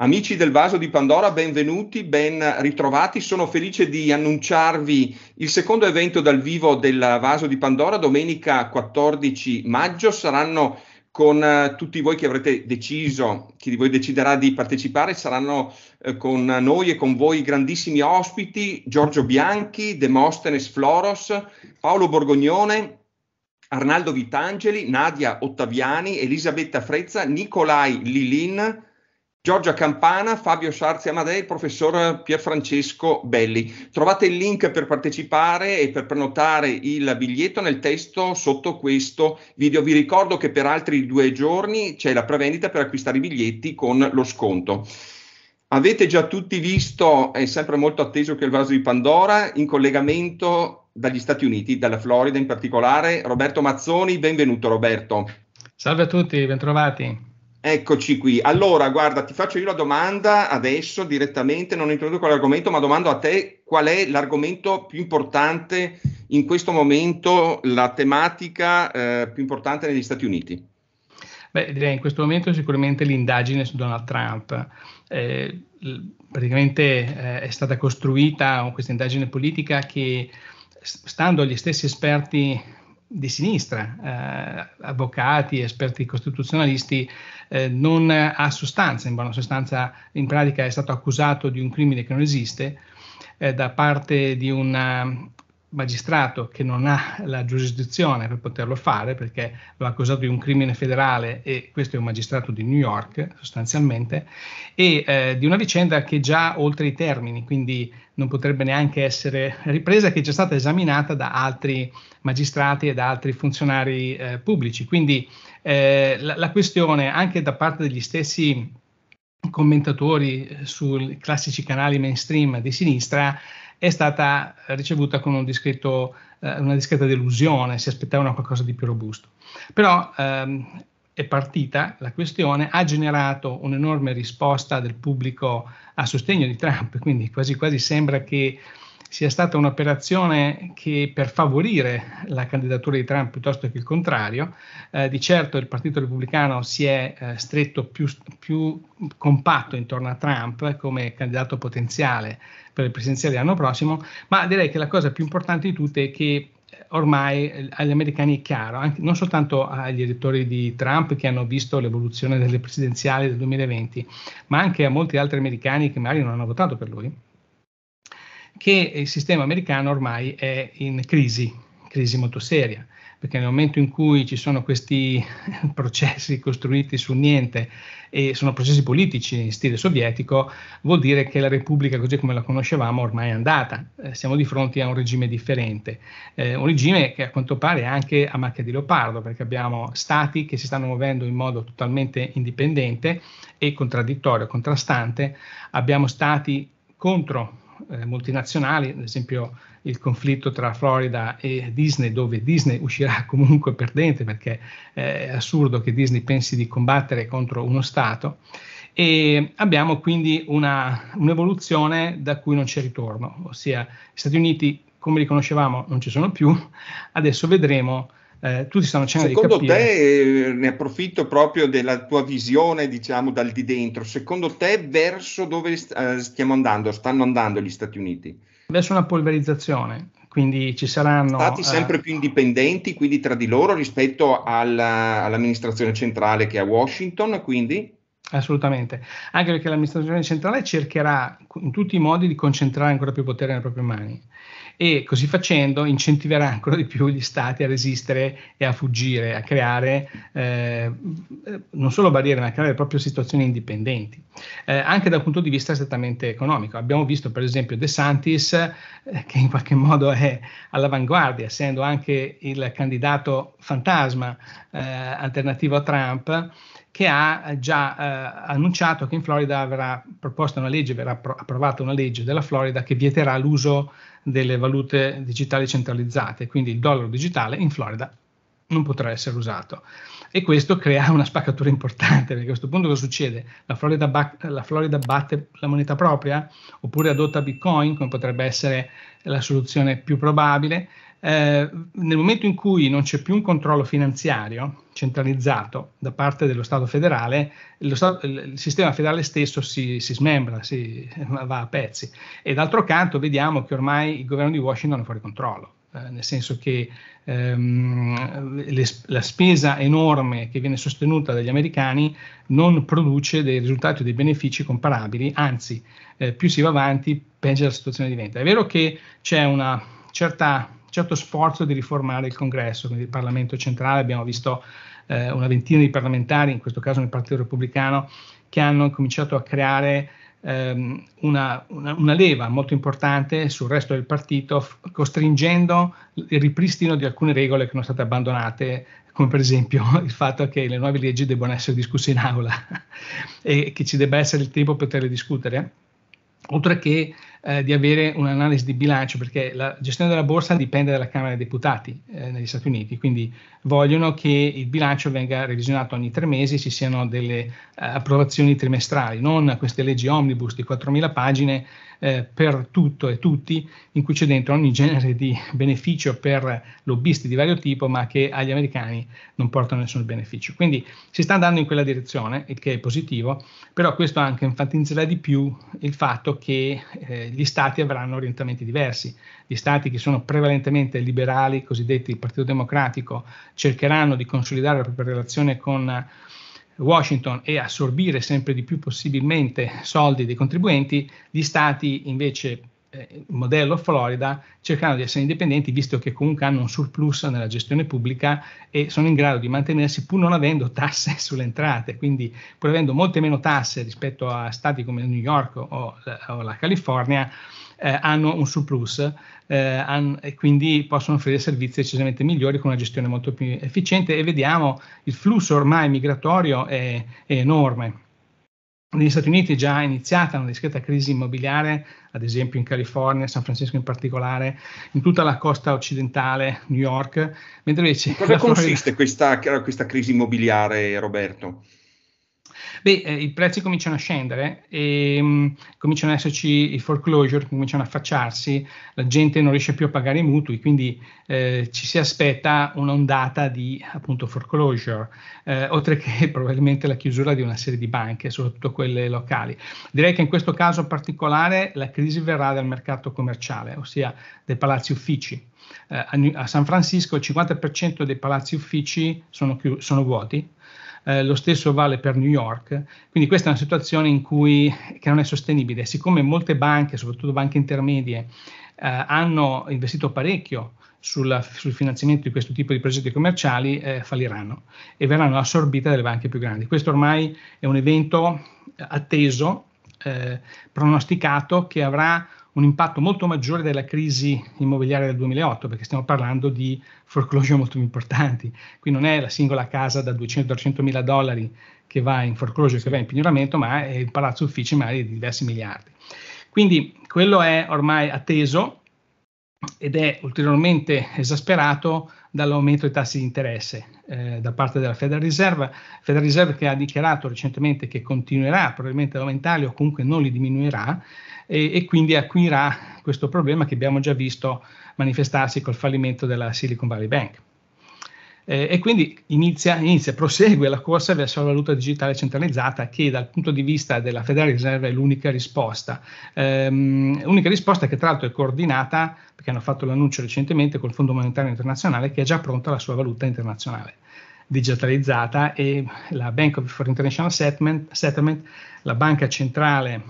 Amici del vaso di Pandora, benvenuti, ben ritrovati. Sono felice di annunciarvi il secondo evento dal vivo del vaso di Pandora. Domenica 14 maggio saranno con eh, tutti voi che avrete deciso, chi di voi deciderà di partecipare, saranno eh, con noi e con voi grandissimi ospiti Giorgio Bianchi, Demostenes Floros, Paolo Borgognone, Arnaldo Vitangeli, Nadia Ottaviani, Elisabetta Frezza, Nicolai Lilin. Giorgia Campana, Fabio Sarzi Amadei, professor Pierfrancesco Belli. Trovate il link per partecipare e per prenotare il biglietto nel testo sotto questo video. Vi ricordo che per altri due giorni c'è la prevendita per acquistare i biglietti con lo sconto. Avete già tutti visto, è sempre molto atteso che il vaso di Pandora, in collegamento dagli Stati Uniti, dalla Florida in particolare, Roberto Mazzoni. Benvenuto Roberto. Salve a tutti, bentrovati. Eccoci qui. Allora, guarda, ti faccio io la domanda adesso direttamente, non introduco l'argomento, ma domando a te qual è l'argomento più importante in questo momento, la tematica eh, più importante negli Stati Uniti. Beh, direi in questo momento sicuramente l'indagine su Donald Trump. Eh, praticamente eh, è stata costruita questa indagine politica che, stando agli stessi esperti di sinistra, eh, avvocati, esperti costituzionalisti, eh, non ha sostanza, in buona sostanza in pratica è stato accusato di un crimine che non esiste eh, da parte di una magistrato che non ha la giurisdizione per poterlo fare perché lo ha accusato di un crimine federale e questo è un magistrato di New York sostanzialmente e eh, di una vicenda che già oltre i termini quindi non potrebbe neanche essere ripresa che è già stata esaminata da altri magistrati e da altri funzionari eh, pubblici quindi eh, la, la questione anche da parte degli stessi commentatori eh, sui classici canali mainstream di sinistra è stata ricevuta con un discreto, eh, una discreta delusione, si aspettavano qualcosa di più robusto. Però ehm, è partita la questione, ha generato un'enorme risposta del pubblico a sostegno di Trump, quindi quasi quasi sembra che sia stata un'operazione che per favorire la candidatura di Trump piuttosto che il contrario. Eh, di certo il Partito Repubblicano si è eh, stretto più, più, compatto intorno a Trump come candidato potenziale per le presidenziali l'anno prossimo, ma direi che la cosa più importante di tutte è che ormai eh, agli americani è chiaro, anche, non soltanto agli elettori di Trump che hanno visto l'evoluzione delle presidenziali del 2020, ma anche a molti altri americani che magari non hanno votato per lui che il sistema americano ormai è in crisi, crisi molto seria, perché nel momento in cui ci sono questi processi costruiti su niente e sono processi politici in stile sovietico, vuol dire che la Repubblica così come la conoscevamo ormai è andata, eh, siamo di fronte a un regime differente, eh, un regime che a quanto pare è anche a macchia di leopardo, perché abbiamo stati che si stanno muovendo in modo totalmente indipendente e contraddittorio, contrastante, abbiamo stati contro eh, multinazionali, ad esempio il conflitto tra Florida e Disney, dove Disney uscirà comunque perdente perché eh, è assurdo che Disney pensi di combattere contro uno Stato. E abbiamo quindi una, un'evoluzione da cui non c'è ritorno, ossia gli Stati Uniti, come li conoscevamo, non ci sono più, adesso vedremo eh, tutti stanno cercando secondo di capire. te, eh, ne approfitto proprio della tua visione, diciamo, dal di dentro, secondo te verso dove st- eh, stiamo andando, stanno andando gli Stati Uniti? Verso una polverizzazione, quindi ci saranno... Stati eh, sempre eh, più indipendenti, quindi tra di loro, rispetto alla, all'amministrazione centrale che è a Washington, quindi... Assolutamente, anche perché l'amministrazione centrale cercherà in tutti i modi di concentrare ancora più potere nelle proprie mani e così facendo incentiverà ancora di più gli stati a resistere e a fuggire, a creare eh, non solo barriere, ma a creare le proprie situazioni indipendenti, eh, anche dal punto di vista strettamente economico. Abbiamo visto per esempio De Santis eh, che in qualche modo è all'avanguardia, essendo anche il candidato fantasma eh, alternativo a Trump che ha già eh, annunciato che in Florida verrà proposta una legge, verrà appro- approvata una legge della Florida che vieterà l'uso delle valute digitali centralizzate, quindi il dollaro digitale in Florida non potrà essere usato. E questo crea una spaccatura importante, perché a questo punto cosa succede? La Florida, ba- la Florida batte la moneta propria? Oppure adotta Bitcoin, come potrebbe essere la soluzione più probabile? Eh, nel momento in cui non c'è più un controllo finanziario centralizzato da parte dello Stato federale, Stato, il sistema federale stesso si, si smembra, si, va a pezzi. E d'altro canto vediamo che ormai il governo di Washington è fuori controllo eh, nel senso che ehm, le, la spesa enorme che viene sostenuta dagli americani non produce dei risultati o dei benefici comparabili, anzi eh, più si va avanti peggio la situazione diventa. È vero che c'è una certa certo sforzo di riformare il congresso, quindi il Parlamento centrale, abbiamo visto eh, una ventina di parlamentari, in questo caso nel Partito Repubblicano, che hanno cominciato a creare ehm, una, una, una, leva molto importante sul resto del partito, f- costringendo il ripristino di alcune regole che sono state abbandonate come per esempio il fatto che le nuove leggi debbano essere discusse in aula e che ci debba essere il tempo per poterle discutere, oltre che eh, di avere un'analisi di bilancio, perché la gestione della borsa dipende dalla Camera dei Deputati eh, negli Stati Uniti, quindi vogliono che il bilancio venga revisionato ogni tre mesi, ci siano delle eh, approvazioni trimestrali, non queste leggi omnibus di 4.000 pagine eh, per tutto e tutti, in cui c'è dentro ogni genere di beneficio per lobbisti di vario tipo, ma che agli americani non portano nessun beneficio. Quindi si sta andando in quella direzione, il che è positivo, però questo anche enfatizzerà di più il fatto che eh, gli stati avranno orientamenti diversi. Gli stati che sono prevalentemente liberali, cosiddetti il Partito Democratico, cercheranno di consolidare la propria relazione con Washington e assorbire sempre di più possibilmente soldi dei contribuenti, gli stati invece eh, modello Florida cercano di essere indipendenti visto che comunque hanno un surplus nella gestione pubblica e sono in grado di mantenersi pur non avendo tasse sulle entrate, quindi pur avendo molte meno tasse rispetto a stati come New York o, o la California, eh, hanno un surplus eh, han, e quindi possono offrire servizi decisamente migliori con una gestione molto più efficiente e vediamo il flusso ormai migratorio è, è enorme. Negli Stati Uniti è già iniziata una discreta crisi immobiliare, ad esempio in California, San Francisco in particolare, in tutta la costa occidentale, New York, mentre invece... Cosa consiste Florida... questa, questa crisi immobiliare, Roberto? Beh, eh, i prezzi cominciano a scendere, e, ehm, mh, cominciano ad esserci i foreclosure, cominciano a affacciarsi, la gente non riesce più a pagare i mutui, quindi eh, ci si aspetta un'ondata di appunto foreclosure, eh, oltre che probabilmente la chiusura di una serie di banche, soprattutto quelle locali. Direi che in questo caso particolare la crisi verrà dal mercato commerciale, ossia dei palazzi uffici. Eh, a, a, San Francisco il 50% dei palazzi uffici sono, chius- sono vuoti eh, lo stesso vale per New York, quindi questa è una situazione in cui, che non è sostenibile. Siccome molte banche, soprattutto banche intermedie, eh, hanno investito parecchio sulla, sul finanziamento di questo tipo di progetti commerciali, eh, falliranno e verranno assorbite dalle banche più grandi. Questo ormai è un evento atteso, eh, pronosticato, che avrà un impatto molto maggiore della crisi immobiliare del 2008, perché stiamo parlando di foreclosure molto importanti. Qui non è la singola casa da 200-300 mila dollari che va in foreclosure, che va in pignoramento, ma è il palazzo uffici magari di diversi miliardi. Quindi quello è ormai atteso ed è ulteriormente esasperato dall'aumento dei tassi di interesse eh, da parte della Federal Reserve, Federal Reserve che ha dichiarato recentemente che continuerà probabilmente ad aumentarli o comunque non li diminuirà e, e quindi acuirà questo problema che abbiamo già visto manifestarsi col fallimento della Silicon Valley Bank eh, e quindi inizia, inizia, prosegue la corsa verso la valuta digitale centralizzata che dal punto di vista della Federal Reserve è l'unica risposta. Ehm, unica risposta che tra l'altro è coordinata, perché hanno fatto l'annuncio recentemente, col Fondo Monetario Internazionale che è già pronta la sua valuta internazionale digitalizzata e la Bank for International Settlement, Settlement la banca centrale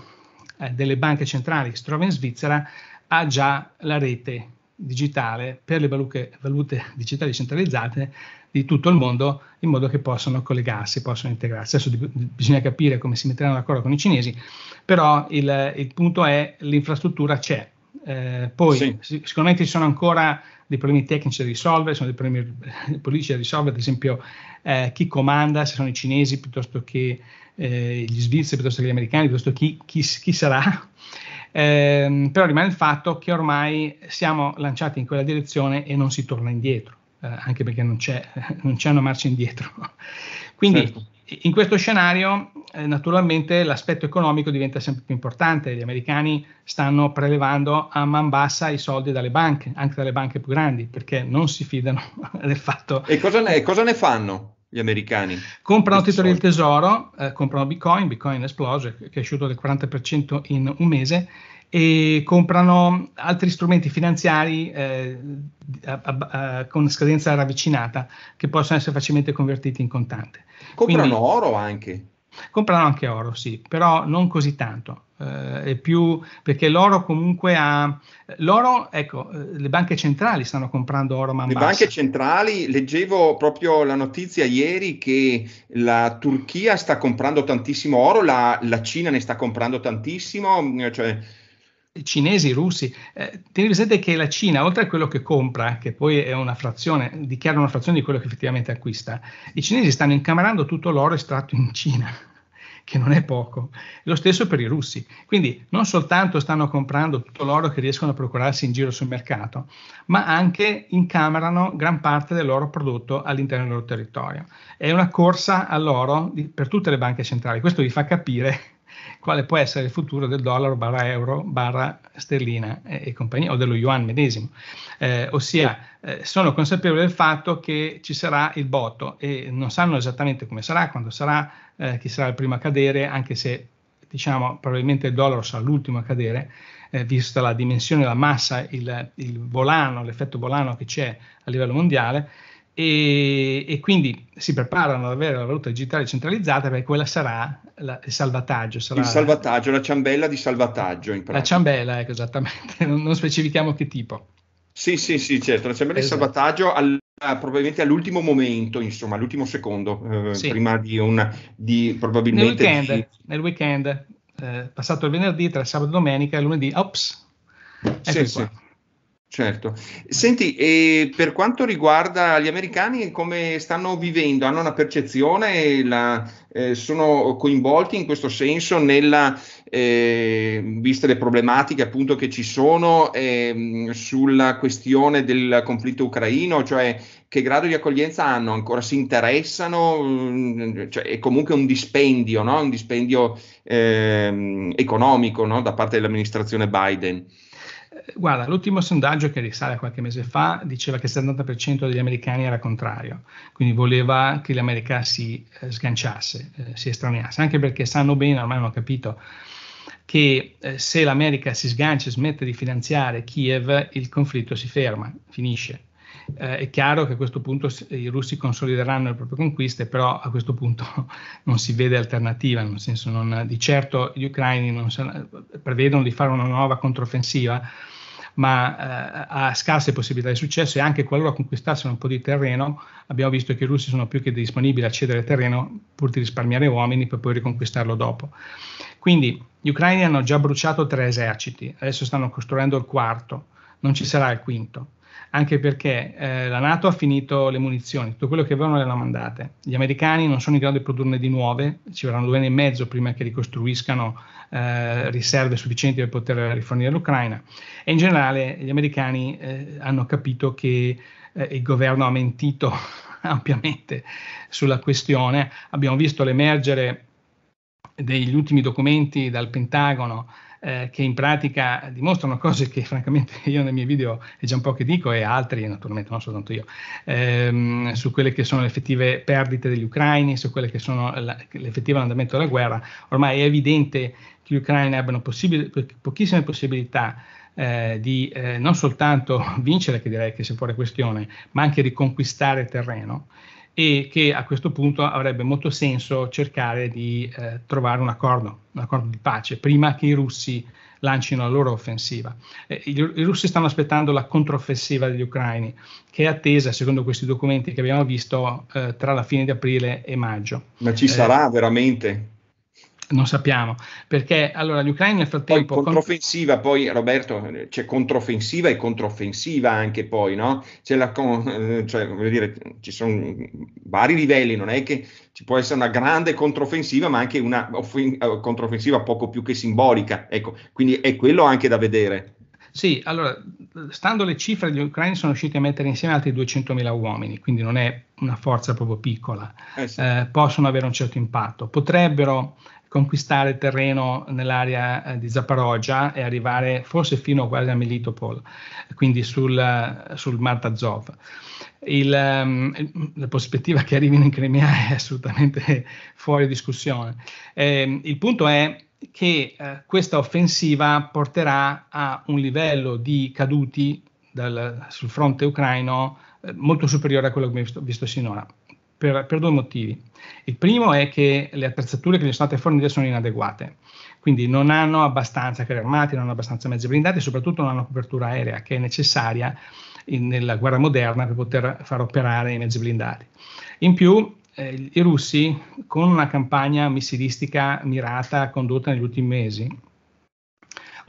eh, delle banche centrali che si trova in Svizzera, ha già la rete digitale per le valute, valute digitali centralizzate di tutto il mondo in modo che possano collegarsi, possano integrarsi. Adesso di, bisogna capire come si metteranno d'accordo con i cinesi, però il, il punto è l'infrastruttura c'è. Eh, poi sì. sic- sicuramente ci sono ancora dei problemi tecnici da risolvere, sono dei problemi eh, politici da risolvere, ad esempio eh, chi comanda, se sono i cinesi piuttosto che eh, gli svizzeri, piuttosto che gli americani, piuttosto che chi, chi, chi sarà. Ehm, però rimane il fatto che ormai siamo lanciati in quella direzione e non si torna indietro, eh, anche perché non c'è, non c'è, una marcia indietro. Quindi certo. in questo scenario eh, naturalmente l'aspetto economico diventa sempre più importante, gli americani stanno prelevando a man bassa i soldi dalle banche, anche dalle banche più grandi, perché non si fidano del fatto. E cosa ne, cosa ne fanno? gli americani. Comprano titoli soldi. del tesoro, eh, comprano Bitcoin, Bitcoin esplose, che è cresciuto del 40% in un mese, e comprano altri strumenti finanziari eh, a, a, a, con scadenza ravvicinata che possono essere facilmente convertiti in contante. Comprano Quindi, oro anche. Comprano anche oro, sì, però non così tanto. Eh, più, perché l'oro comunque ha l'oro, ecco, eh, le banche centrali stanno comprando oro man Le bassa. banche centrali, leggevo proprio la notizia ieri che la Turchia sta comprando tantissimo oro, la, la Cina ne sta comprando tantissimo, mm, cioè cinesi, russi. Eh, tenete presente che la Cina, oltre a quello che compra, che poi è una frazione, dichiara una frazione di quello che effettivamente acquista, i cinesi stanno incamerando tutto l'oro estratto in Cina che non è poco. Lo stesso per i russi. Quindi non soltanto stanno comprando tutto l'oro che riescono a procurarsi in giro sul mercato, ma anche incamerano gran parte del loro prodotto all'interno del loro territorio. È una corsa all'oro di, per tutte le banche centrali. Questo vi fa capire quale può essere il futuro del dollaro barra euro barra sterlina e, eh, e compagnia, o dello yuan medesimo. Eh, ossia, eh, sono consapevoli del fatto che ci sarà il botto e non sanno esattamente come sarà, quando sarà, eh, chi sarà il primo a cadere, anche se diciamo probabilmente il dollaro sarà l'ultimo a cadere, eh, vista la dimensione, la massa, il, il volano, l'effetto volano che c'è a livello mondiale e, e, quindi si preparano ad avere la valuta digitale centralizzata perché quella sarà la, il salvataggio. Sarà il salvataggio, la ciambella di salvataggio in La ciambella, ecco, esattamente, non, non specifichiamo che tipo. Sì, sì, sì, certo, la ciambella esatto. di salvataggio al, probabilmente all'ultimo momento, insomma, all'ultimo secondo, eh, sì. prima di un, di probabilmente... Nel weekend, di... nel weekend eh, passato il venerdì, tra sabato e domenica, il lunedì, ops, ecco sì, qua. Sì. Certo. Senti, e per quanto riguarda gli americani, come stanno vivendo? Hanno una percezione? La, eh, sono coinvolti in questo senso nella, eh, viste le problematiche appunto che ci sono eh, sulla questione del conflitto ucraino? Cioè, che grado di accoglienza hanno? Ancora si interessano? Mm, cioè, è comunque un dispendio, no? Un dispendio ehm, economico, no? Da parte dell'amministrazione Biden. Guarda, l'ultimo sondaggio che risale a qualche mese fa diceva che il 70% degli americani era contrario, quindi voleva che l'America si eh, sganciasse, eh, si estraneasse, anche perché sanno bene, ormai hanno capito, che eh, se l'America si sgancia e smette di finanziare Kiev, il conflitto si ferma, finisce. Eh, è chiaro che a questo punto i russi consolideranno le proprie conquiste, però a questo punto non si vede alternativa, nel senso non, di certo gli ucraini non, prevedono di fare una nuova controffensiva ma eh, ha scarse possibilità di successo e anche qualora conquistassero un po' di terreno, abbiamo visto che i russi sono più che disponibili a cedere terreno pur di risparmiare uomini per poi riconquistarlo dopo. Quindi gli ucraini hanno già bruciato tre eserciti, adesso stanno costruendo il quarto, non ci sarà il quinto anche perché eh, la Nato ha finito le munizioni, tutto quello che avevano le hanno mandate. Gli americani non sono in grado di produrne di nuove, ci vorranno due anni e mezzo prima che ricostruiscano eh, riserve sufficienti per poter rifornire l'Ucraina. E in generale gli americani eh, hanno capito che eh, il governo ha mentito ampiamente sulla questione. Abbiamo visto l'emergere degli ultimi documenti dal Pentagono eh, che in pratica dimostrano cose che francamente io nei miei video è già un po' che dico e altri, naturalmente non soltanto io, ehm, su quelle che sono le effettive perdite degli ucraini, su quelle che sono la, l'effettivo andamento della guerra. Ormai è evidente che gli ucraini abbiano possibili, pochissime possibilità eh, di eh, non soltanto vincere, che direi che sia fuori questione, ma anche riconquistare terreno e che a questo punto avrebbe molto senso cercare di eh, trovare un accordo, un accordo di pace, prima che i russi lancino la loro offensiva. Eh, i, I russi stanno aspettando la controffensiva degli ucraini, che è attesa, secondo questi documenti che abbiamo visto, eh, tra la fine di aprile e maggio. Ma ci eh, sarà veramente? Non sappiamo, perché allora gli ucraini nel frattempo... Poi controffensiva, poi Roberto, c'è controffensiva e controffensiva anche poi, no? C'è la, eh, cioè, voglio dire, ci sono vari livelli, non è che ci può essere una grande controffensiva, ma anche una offen- eh, controffensiva poco più che simbolica, ecco, quindi è quello anche da vedere. Sì, allora, stando le cifre, gli ucraini sono riusciti a mettere insieme altri 200.000 uomini, quindi non è una forza proprio piccola. Eh sì. eh, possono avere un certo impatto. Potrebbero conquistare terreno nell'area eh, di Zaparogia e arrivare forse fino quasi a Melitopol, quindi sul, eh, sul Mar Azov. Il, ehm, la prospettiva che arrivino in Crimea è assolutamente fuori discussione. Eh, il punto è che eh, questa offensiva porterà a un livello di caduti dal, sul fronte ucraino eh, molto superiore a quello che abbiamo visto, visto sinora per, per, due motivi. Il primo è che le attrezzature che gli sono state fornite sono inadeguate, quindi non hanno abbastanza carri armati, non hanno abbastanza mezzi blindati e soprattutto non hanno copertura aerea che è necessaria in, nella guerra moderna per poter far operare i mezzi blindati. In più eh, i russi con una campagna missilistica mirata condotta negli ultimi mesi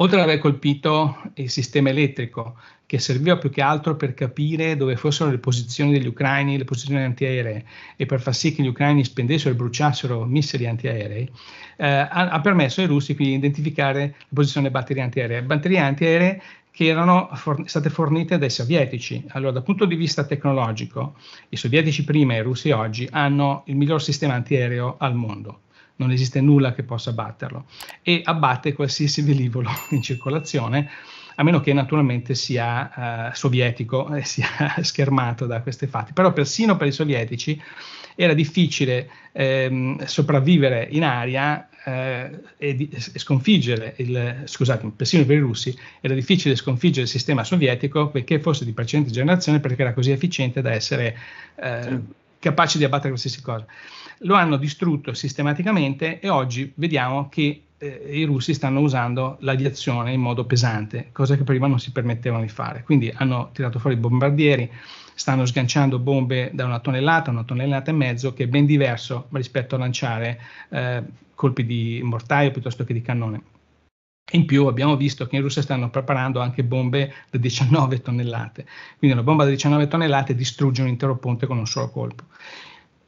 Oltre ad aver colpito il sistema elettrico, che serviva più che altro per capire dove fossero le posizioni degli ucraini, le posizioni antiaeree, e per far sì che gli ucraini spendessero e bruciassero missili antiaerei, eh, ha, ha, permesso ai russi quindi di identificare le posizioni delle batterie antiaeree. Batterie antiaeree che erano for- state fornite dai sovietici. Allora, dal punto di vista tecnologico, i sovietici prima e i russi oggi hanno il miglior sistema antiaereo al mondo non esiste nulla che possa batterlo e abbatte qualsiasi velivolo in circolazione a meno che naturalmente sia eh, sovietico e sia schermato da questi fatti. Però persino per i sovietici era difficile ehm, sopravvivere in aria eh, e, di, e, sconfiggere, il, scusate, persino per i russi, era difficile sconfiggere il sistema sovietico perché fosse di precedente generazione, perché era così efficiente da essere eh, sì. capace di abbattere qualsiasi cosa lo hanno distrutto sistematicamente e oggi vediamo che eh, i russi stanno usando l'aviazione in modo pesante, cosa che prima non si permettevano di fare. Quindi hanno tirato fuori i bombardieri, stanno sganciando bombe da una tonnellata, una tonnellata e mezzo, che è ben diverso rispetto a lanciare eh, colpi di mortaio piuttosto che di cannone. In più abbiamo visto che in Russia stanno preparando anche bombe da 19 tonnellate, quindi una bomba da 19 tonnellate distrugge un intero ponte con un solo colpo.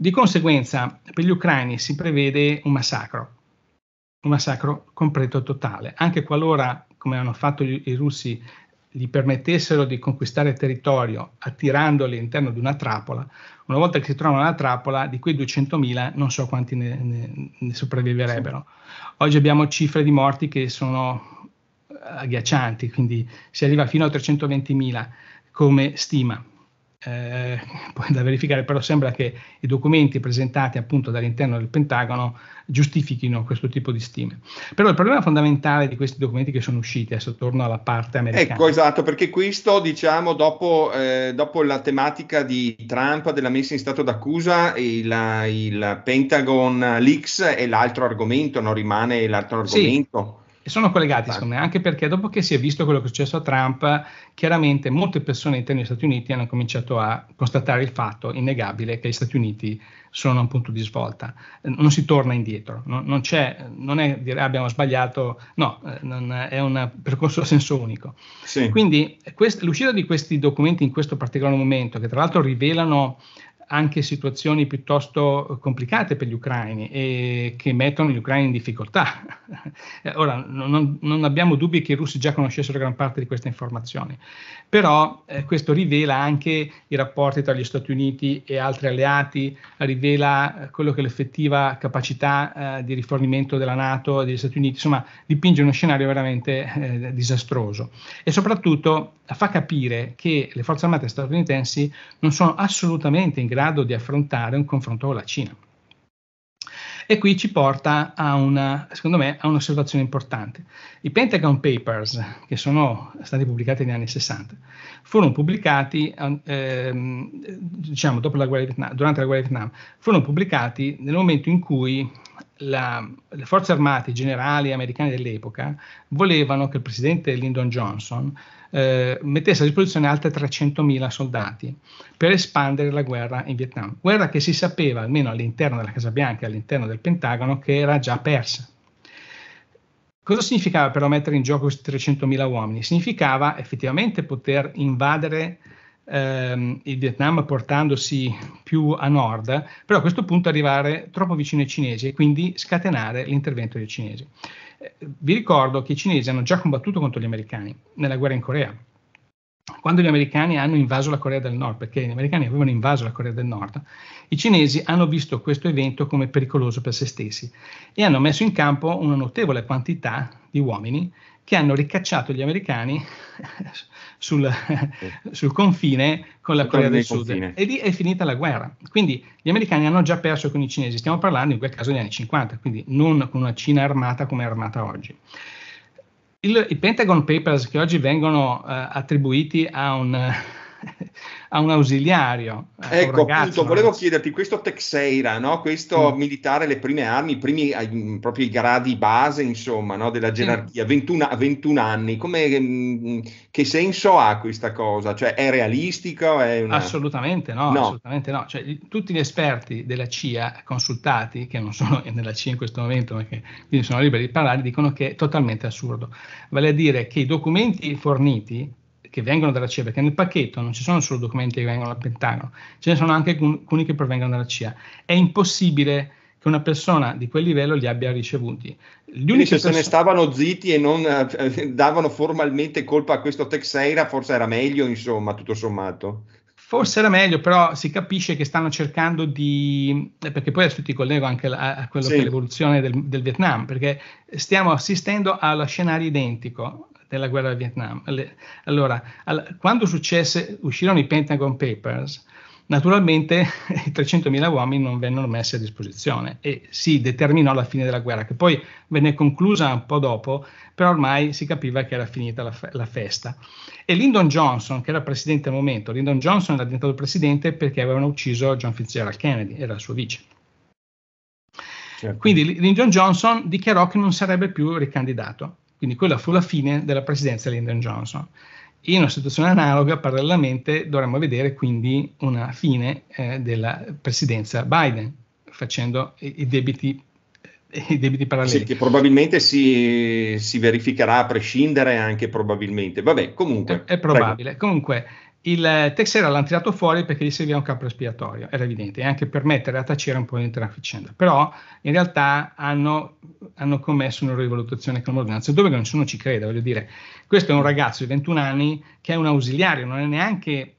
Di conseguenza per gli ucraini si prevede un massacro, un massacro completo e totale, anche qualora, come hanno fatto gli, i russi, gli permettessero di conquistare territorio attirandoli all'interno di una trappola, una volta che si trovano nella trappola, di quei 200.000 non so quanti ne, ne, ne sopravviverebbero. Sì. Oggi abbiamo cifre di morti che sono eh, agghiaccianti, quindi si arriva fino a 320.000 come stima eh, da verificare, però sembra che i documenti presentati appunto dall'interno del Pentagono giustifichino questo tipo di stime. Però il problema fondamentale di questi documenti che sono usciti, adesso torno alla parte americana. Ecco, esatto, perché questo, diciamo, dopo, eh, dopo la tematica di Trump, della messa in stato d'accusa, il, il Pentagon Leaks è l'altro argomento, non rimane l'altro argomento. Sì. E sono collegati, Infatti. secondo me, anche perché dopo che si è visto quello che è successo a Trump, chiaramente molte persone all'interno degli Stati Uniti hanno cominciato a constatare il fatto innegabile che gli Stati Uniti sono a un punto di svolta. Non si torna indietro, non, non, non è dire ah, abbiamo sbagliato, no, eh, è un percorso a senso unico. Sì. Quindi quest, l'uscita di questi documenti in questo particolare momento, che tra l'altro rivelano anche situazioni piuttosto complicate per gli ucraini e che mettono gli ucraini in difficoltà. Ora, non, non, abbiamo dubbi che i russi già conoscessero gran parte di queste informazioni, però eh, questo rivela anche i rapporti tra gli Stati Uniti e altri alleati, rivela quello che è l'effettiva capacità eh, di rifornimento della Nato e degli Stati Uniti, insomma, dipinge uno scenario veramente eh, disastroso e soprattutto fa capire che le forze armate statunitensi non sono assolutamente in grado di affrontare un confronto con la Cina. E qui ci porta a una, secondo me, a un'osservazione importante. I Pentagon Papers, che sono stati pubblicati negli anni 60, furono pubblicati, ehm, diciamo, la Vietnam, durante la guerra di Vietnam, furono pubblicati nel momento in cui la, le forze armate, i generali americani dell'epoca, volevano che il presidente Lyndon Johnson eh, mettesse a disposizione altri 300.000 soldati per espandere la guerra in Vietnam, guerra che si sapeva, almeno all'interno della Casa Bianca e all'interno del Pentagono, che era già persa. Cosa significava però mettere in gioco questi 300.000 uomini? Significava effettivamente poter invadere ehm, il Vietnam portandosi più a nord, però a questo punto arrivare troppo vicino ai cinesi e quindi scatenare l'intervento dei cinesi. Eh, vi ricordo che i cinesi hanno già combattuto contro gli americani nella guerra in Corea, quando gli americani hanno invaso la Corea del Nord, perché gli americani avevano invaso la Corea del Nord, i cinesi hanno visto questo evento come pericoloso per se stessi e hanno messo in campo una notevole quantità di uomini che hanno ricacciato gli americani sul, sul confine con la Corea del Sud e lì è finita la guerra. Quindi gli americani hanno già perso con i cinesi, stiamo parlando in quel caso degli anni 50, quindi non con una Cina armata come è armata oggi. Il, I Pentagon Papers che oggi vengono uh, attribuiti a un, a un ausiliario. Ecco, un ragazzo, appunto, volevo chiederti, questo Texeira, no? questo mm. militare, le prime armi, i primi mm, proprio i gradi base, insomma, no? della mm. gerarchia, mm. 21, 21 anni, Come, mm, che senso ha questa cosa? Cioè, è realistico? È una... Assolutamente no, no. Assolutamente no. Cioè, tutti gli esperti della CIA consultati, che non sono nella CIA in questo momento, ma che quindi sono liberi di parlare, dicono che è totalmente assurdo. Vale a dire che i documenti forniti che vengono dalla CIA, perché nel pacchetto non ci sono solo documenti che vengono dal Pentagono, ce ne sono anche alcuni che provengono dalla CIA. È impossibile che una persona di quel livello li abbia ricevuti. Quindi se perso- se ne stavano zitti e non eh, davano formalmente colpa a questo Texera, forse era meglio, insomma, tutto sommato. Forse era meglio, però si capisce che stanno cercando di... Eh, perché poi adesso ti collego anche a, a quello sì. che è l'evoluzione del, del, Vietnam, perché stiamo assistendo allo scenario identico della guerra del Vietnam. Allora, quando successe, uscirono i Pentagon Papers, naturalmente i 300.000 uomini non vennero messi a disposizione e si determinò la fine della guerra, che poi venne conclusa un po' dopo, però ormai si capiva che era finita la, la festa. E Lyndon Johnson, che era presidente al momento, Lyndon Johnson era diventato presidente perché avevano ucciso John Fitzgerald Kennedy, era il suo vice. Certo. Quindi Lyndon Johnson dichiarò che non sarebbe più ricandidato quindi quella fu la fine della presidenza di Lyndon Johnson. In una situazione analoga, parallelamente, dovremmo vedere quindi una fine eh, della presidenza Biden, facendo i, i debiti eh, i debiti paralleli. Sì, che probabilmente si, si, verificherà a prescindere anche probabilmente. Vabbè, comunque. È, è probabile. Prego. Comunque, il Texera l'hanno tirato fuori perché gli serviva un capo espiatorio, era evidente, e anche per mettere a tacere un po' l'intera faccenda. Però in realtà hanno, hanno commesso una rivalutazione clamorosa, innanzitutto perché nessuno ci crede, voglio dire, questo è un ragazzo di 21 anni che è un ausiliario, non, neanche,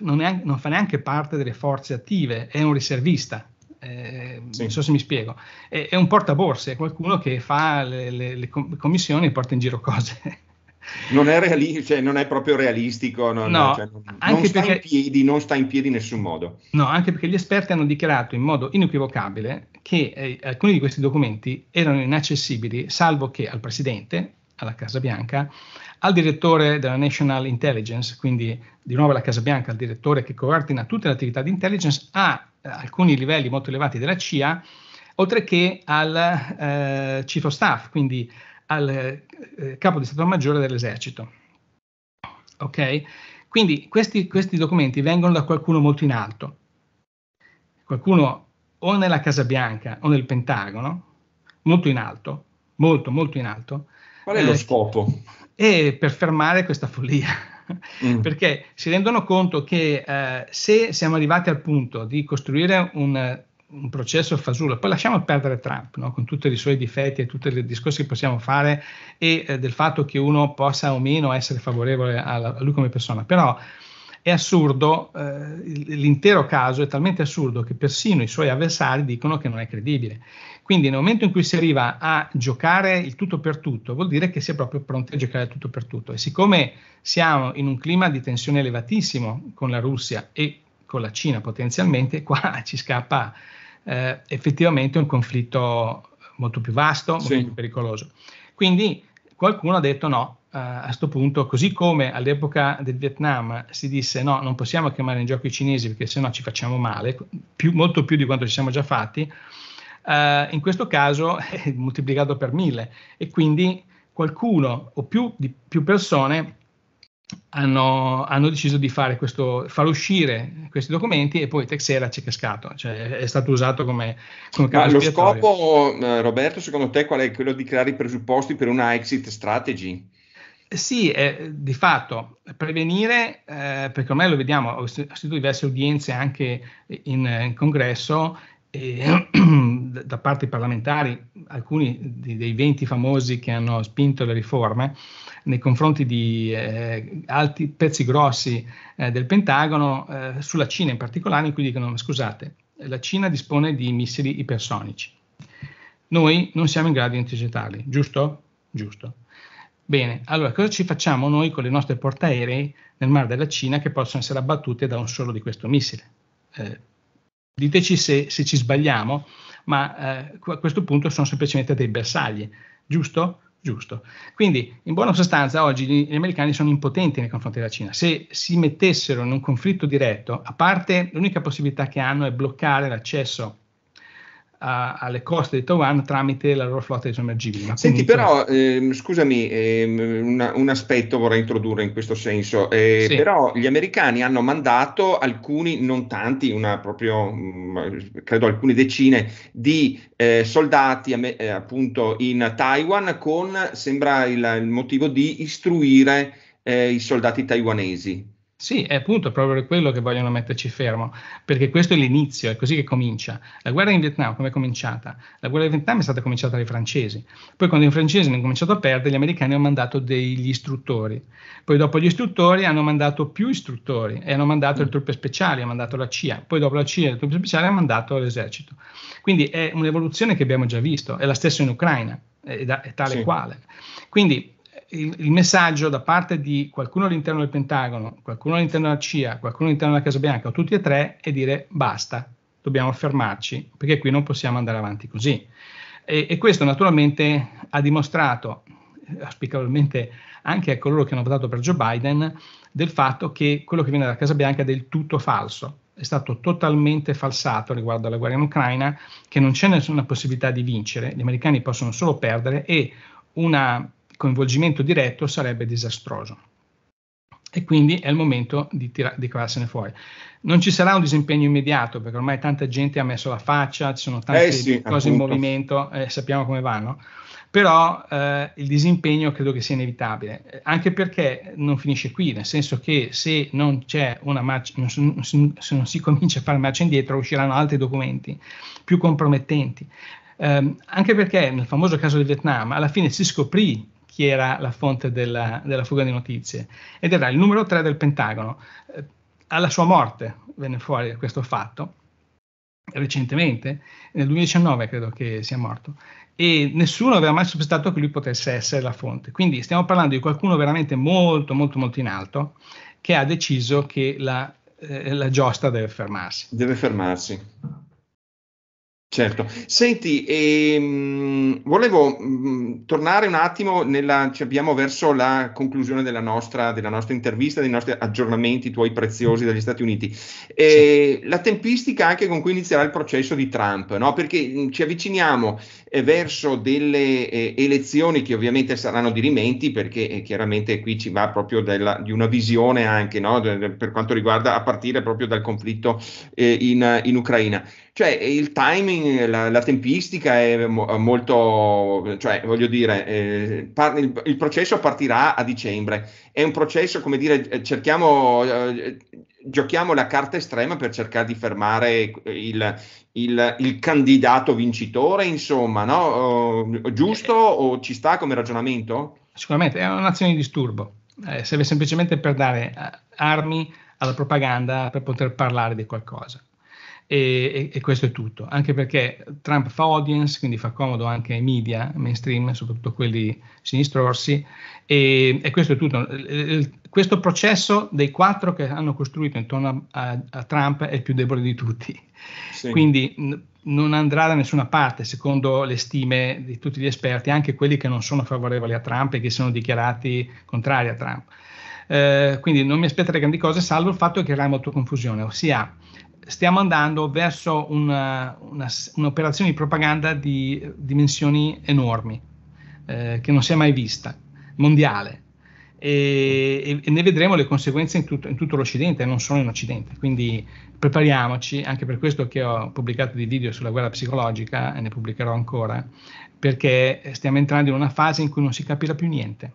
non, è, non fa neanche parte delle forze attive, è un riservista, eh, sì. non so se mi spiego, è, è, un portaborse, è qualcuno che fa le, le, le commissioni e porta in giro cose non è, reali- cioè, non è proprio realistico, non, no, cioè, non, non, sta perché, piedi, non, sta in piedi, in nessun modo. No, anche perché gli esperti hanno dichiarato in modo inequivocabile che eh, alcuni di questi documenti erano inaccessibili, salvo che al presidente, alla Casa Bianca, al direttore della National Intelligence, quindi di nuovo alla Casa Bianca, al direttore che coordina tutte le attività di intelligence, a eh, alcuni livelli molto elevati della CIA, oltre che al eh, chief of staff, quindi al eh, capo di Stato Maggiore dell'esercito. Ok? Quindi questi, questi documenti vengono da qualcuno molto in alto, qualcuno o nella Casa Bianca o nel Pentagono, molto in alto, molto molto in alto. Qual è eh, lo scopo? E per fermare questa follia, mm. perché si rendono conto che eh, se siamo arrivati al punto di costruire un un processo fasullo. Poi lasciamo perdere Trump, no? con tutti i suoi difetti e tutti i discorsi che possiamo fare e eh, del fatto che uno possa o meno essere favorevole alla, a lui come persona. Però è assurdo, eh, l'intero caso è talmente assurdo che persino i suoi avversari dicono che non è credibile. Quindi nel momento in cui si arriva a giocare il tutto per tutto, vuol dire che si è proprio pronti a giocare il tutto per tutto. E siccome siamo in un clima di tensione elevatissimo con la Russia e con la Cina potenzialmente, qua ci scappa eh, effettivamente è un conflitto molto più vasto, molto sì. più pericoloso. Quindi qualcuno ha detto no, eh, a questo punto, così come all'epoca del Vietnam si disse no, non possiamo chiamare in gioco i cinesi perché sennò ci facciamo male, più, molto più di quanto ci siamo già fatti, eh, in questo caso è moltiplicato per mille e quindi qualcuno o più, di, più persone hanno, hanno, deciso di fare questo, far uscire questi documenti e poi Texera c'è cascato, cioè è stato usato come, come Ma lo scopo, eh, Roberto, secondo te qual è quello di creare i presupposti per una exit strategy? Sì, eh, di fatto prevenire, eh, perché ormai lo vediamo, ho assistito diverse udienze anche in, in congresso, eh, da parte parlamentari, alcuni dei 20 famosi che hanno spinto le riforme, nei confronti di eh, alti pezzi grossi eh, del Pentagono, eh, sulla Cina in particolare, in cui dicono, scusate, la Cina dispone di missili ipersonici. Noi non siamo in grado di intercettarli, giusto? Giusto. Bene, allora cosa ci facciamo noi con le nostre portaerei nel mar della Cina che possono essere abbattute da un solo di questo missile? Eh, Diteci se, se ci sbagliamo, ma eh, a questo punto sono semplicemente dei bersagli, giusto? Giusto. Quindi, in buona sostanza, oggi gli, gli americani sono impotenti nei confronti della Cina. Se si mettessero in un conflitto diretto, a parte l'unica possibilità che hanno è bloccare l'accesso a, alle coste di Taiwan tramite la loro flotta di sommergibili. Senti, comunque... però, ehm, scusami, ehm, una, un aspetto vorrei introdurre in questo senso. Eh, sì. Però gli americani hanno mandato alcuni, non tanti, una proprio, mm, credo alcune decine di eh, soldati me, eh, appunto in Taiwan con, sembra il, il motivo di istruire eh, i soldati taiwanesi. Sì, è appunto proprio quello che vogliono metterci fermo, perché questo è l'inizio, è così che comincia. La guerra in Vietnam come è cominciata? La guerra in Vietnam è stata cominciata dai francesi, poi quando i francesi hanno cominciato a perdere, gli americani hanno mandato degli istruttori, poi dopo gli istruttori hanno mandato più istruttori e hanno mandato le mm. truppe speciali, hanno mandato la CIA, poi dopo la CIA e le truppe speciali hanno mandato l'esercito. Quindi è un'evoluzione che abbiamo già visto, è la stessa in Ucraina, è, da, è tale sì. quale. Quindi il, il, messaggio da parte di qualcuno all'interno del Pentagono, qualcuno all'interno della CIA, qualcuno all'interno della Casa Bianca, o tutti e tre, è dire basta, dobbiamo fermarci, perché qui non possiamo andare avanti così. E, e questo naturalmente ha dimostrato, auspicabilmente anche a coloro che hanno votato per Joe Biden, del fatto che quello che viene dalla Casa Bianca è del tutto falso è stato totalmente falsato riguardo alla guerra in Ucraina, che non c'è nessuna possibilità di vincere, gli americani possono solo perdere e una coinvolgimento diretto sarebbe disastroso. E quindi è il momento di, tira- di cavarsene fuori. Non ci sarà un disimpegno immediato, perché ormai tanta gente ha messo la faccia, ci sono tante eh sì, cose appunto. in movimento, eh, sappiamo come vanno però eh, il disimpegno credo che sia inevitabile, anche perché non finisce qui, nel senso che se non, marcia, non, si, se non si comincia a fare marcia indietro usciranno altri documenti più compromettenti. Eh, anche perché nel famoso caso del Vietnam alla fine si scoprì chi era la fonte della, della, fuga di notizie ed era il numero 3 del Pentagono. Eh, alla sua morte venne fuori questo fatto, recentemente, nel 2019 credo che sia morto, e nessuno aveva mai sospettato che lui potesse essere la fonte. Quindi stiamo parlando di qualcuno veramente molto, molto, molto in alto che ha deciso che la, eh, la giostra deve fermarsi. Deve fermarsi. Certo, senti, ehm, volevo mh, mm, tornare un attimo, nella, ci abbiamo verso la conclusione della nostra, della nostra, intervista, dei nostri aggiornamenti tuoi preziosi dagli Stati Uniti, eh, sì. la tempistica anche con cui inizierà il processo di Trump, no? perché mh, mm, ci avviciniamo eh, verso delle eh, elezioni che ovviamente saranno dirimenti, perché eh, chiaramente qui ci va proprio della, di una visione anche no? de, per quanto riguarda a partire proprio dal conflitto eh, in, in Ucraina. Cioè il timing, la, la tempistica è mo- molto, cioè voglio dire, eh, par- il, il, processo partirà a dicembre. È un processo, come dire, eh, cerchiamo, eh, giochiamo la carta estrema per cercare di fermare il, il, il candidato vincitore, insomma, no? Uh, giusto o ci sta come ragionamento? Sicuramente è un'azione di disturbo. Eh, serve semplicemente per dare eh, armi alla propaganda per poter parlare di qualcosa. E, e, questo è tutto, anche perché Trump fa audience, quindi fa comodo anche ai media mainstream, soprattutto quelli sinistrorsi, e, e questo è tutto. Questo processo dei quattro che hanno costruito intorno a, a Trump è il più debole di tutti, sì. quindi non andrà da nessuna parte, secondo le stime di tutti gli esperti, anche quelli che non sono favorevoli a Trump e che sono dichiarati contrari a Trump. Eh, quindi non mi aspetterei grandi cose, salvo il fatto che crea molto confusione, ossia stiamo andando verso eh, una, una, un'operazione di propaganda di eh, dimensioni enormi, eh, che non si è mai vista, mondiale. E, e ne vedremo le conseguenze in tutto, in tutto l'Occidente, non solo in Occidente. Quindi prepariamoci, anche per questo che ho pubblicato dei video sulla guerra psicologica, e ne pubblicherò ancora, perché stiamo entrando in una fase in cui non si capirà più niente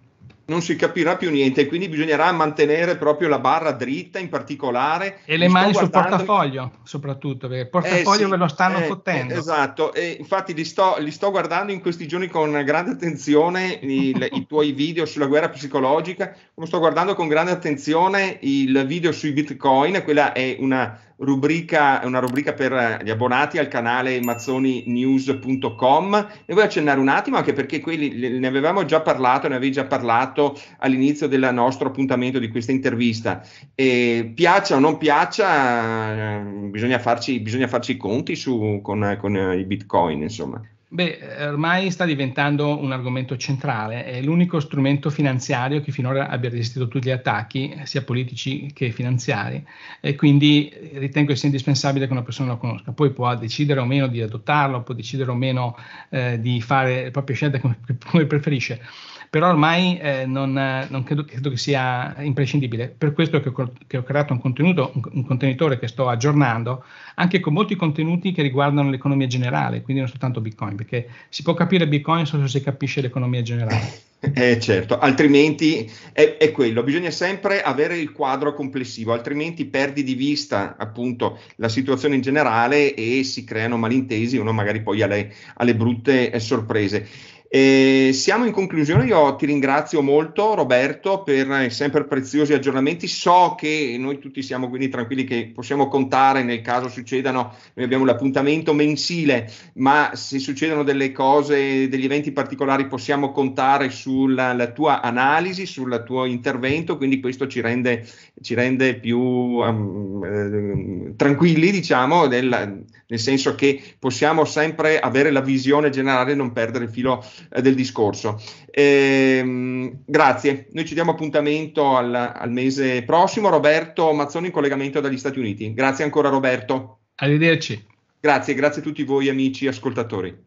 non si capirà più niente, quindi bisognerà mantenere proprio la barra dritta in particolare. E le mani guardando... sul portafoglio soprattutto, perché il eh, portafoglio eh sì, ve lo stanno eh, eh, fottendo. Esatto, e infatti li sto, li sto, guardando in questi giorni con grande attenzione i, i tuoi video sulla guerra psicologica, come sto guardando con grande attenzione il video sui bitcoin, quella è una rubrica, una rubrica per eh, gli abbonati al canale mazzoninews.com e vuoi accennare un attimo anche perché quelli, ne avevamo già parlato, ne avevi già parlato all'inizio del nostro appuntamento di questa intervista. E piaccia o non piaccia, eh, bisogna farci, bisogna farci i conti su, con, con eh, i bitcoin, insomma. Beh, ormai sta diventando un argomento centrale, è l'unico strumento finanziario che finora abbia resistito a tutti gli attacchi, sia politici che finanziari, e quindi ritengo sia indispensabile che una persona lo conosca. Poi può decidere o meno di adottarlo, può decidere o meno eh, di fare le proprie scelte come, come preferisce però ormai eh, non, non credo, credo, che sia imprescindibile. Per questo che ho, che ho creato un contenuto, un, un, contenitore che sto aggiornando, anche con molti contenuti che riguardano l'economia generale, quindi non soltanto Bitcoin, perché si può capire Bitcoin solo se si capisce l'economia generale. Eh certo, altrimenti è, è, quello, bisogna sempre avere il quadro complessivo, altrimenti perdi di vista appunto la situazione in generale e si creano malintesi, uno magari poi ha le, brutte eh, sorprese. E siamo in conclusione, io ti ringrazio molto Roberto per i sempre preziosi aggiornamenti, so che noi tutti siamo quindi tranquilli che possiamo contare nel caso succedano, noi abbiamo l'appuntamento mensile, ma se succedono delle cose, degli eventi particolari possiamo contare sulla tua analisi, sul tuo intervento, quindi questo ci rende, ci rende più um, eh, tranquilli diciamo, del, nel senso che possiamo sempre avere la visione generale e non perdere il filo eh, del discorso. Ehm, grazie, noi ci diamo appuntamento al, al mese prossimo. Roberto Mazzoni in collegamento dagli Stati Uniti. Grazie ancora Roberto. Arrivederci. Grazie, grazie a tutti voi amici ascoltatori.